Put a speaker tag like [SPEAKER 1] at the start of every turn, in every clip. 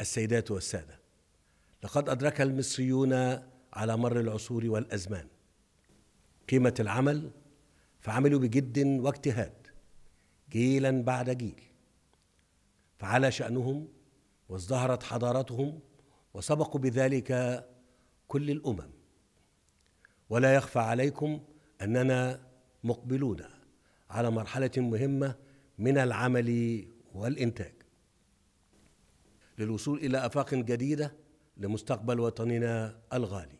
[SPEAKER 1] السيدات والسادة لقد أدرك المصريون على مر العصور والأزمان قيمة العمل فعملوا بجد واجتهاد جيلا بعد جيل فعلى شأنهم وازدهرت حضارتهم وسبقوا بذلك كل الأمم ولا يخفى عليكم أننا مقبلون على مرحلة مهمة من العمل والإنتاج للوصول إلى آفاق جديدة لمستقبل وطننا الغالي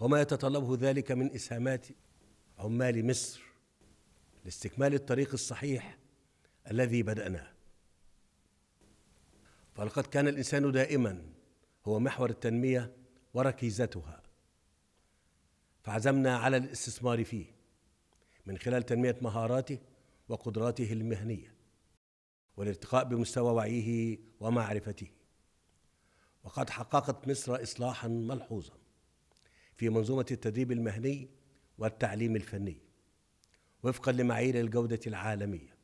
[SPEAKER 1] وما يتطلبه ذلك من إسهامات عمال مصر لاستكمال الطريق الصحيح الذي بدأناه فلقد كان الإنسان دائما هو محور التنمية وركيزتها فعزمنا على الاستثمار فيه من خلال تنمية مهاراته وقدراته المهنيه والارتقاء بمستوى وعيه ومعرفته وقد حققت مصر إصلاحا ملحوظا في منظومة التدريب المهني والتعليم الفني وفقا لمعايير الجودة العالمية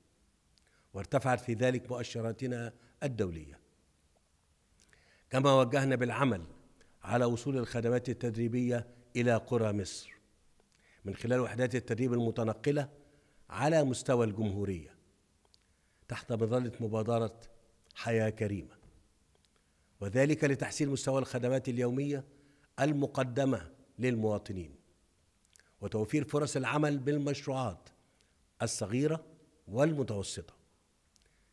[SPEAKER 1] وارتفعت في ذلك مؤشراتنا الدولية كما وجهنا بالعمل على وصول الخدمات التدريبية إلى قرى مصر من خلال وحدات التدريب المتنقلة على مستوى الجمهورية تحت مظله مبادره حياه كريمه وذلك لتحسين مستوى الخدمات اليوميه المقدمه للمواطنين وتوفير فرص العمل بالمشروعات الصغيره والمتوسطه